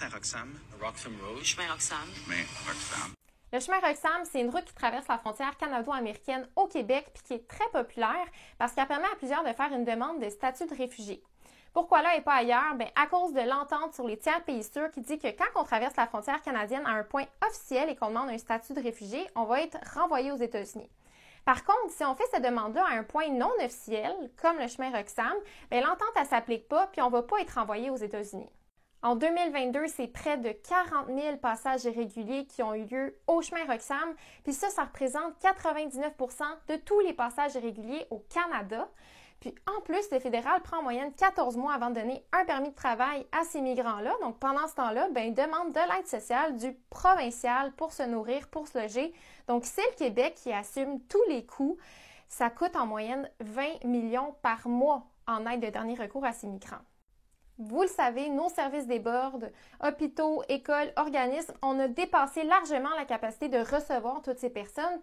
Le chemin Roxham, c'est une route qui traverse la frontière canado-américaine au Québec puis qui est très populaire parce qu'elle permet à plusieurs de faire une demande de statut de réfugié. Pourquoi là et pas ailleurs? Bien, à cause de l'entente sur les tiers pays sûrs qui dit que quand on traverse la frontière canadienne à un point officiel et qu'on demande un statut de réfugié, on va être renvoyé aux États-Unis. Par contre, si on fait cette demande-là à un point non officiel, comme le chemin Roxham, ben, l'entente, elle s'applique pas puis on va pas être renvoyé aux États-Unis. En 2022, c'est près de 40 000 passages irréguliers qui ont eu lieu au chemin Roxham, puis ça, ça représente 99 de tous les passages irréguliers au Canada. Puis en plus, le fédéral prend en moyenne 14 mois avant de donner un permis de travail à ces migrants-là. Donc pendant ce temps-là, ben, ils demandent de l'aide sociale du provincial pour se nourrir, pour se loger. Donc c'est le Québec qui assume tous les coûts. Ça coûte en moyenne 20 millions par mois en aide de dernier recours à ces migrants. Vous le savez, nos services débordent, hôpitaux, écoles, organismes, on a dépassé largement la capacité de recevoir toutes ces personnes.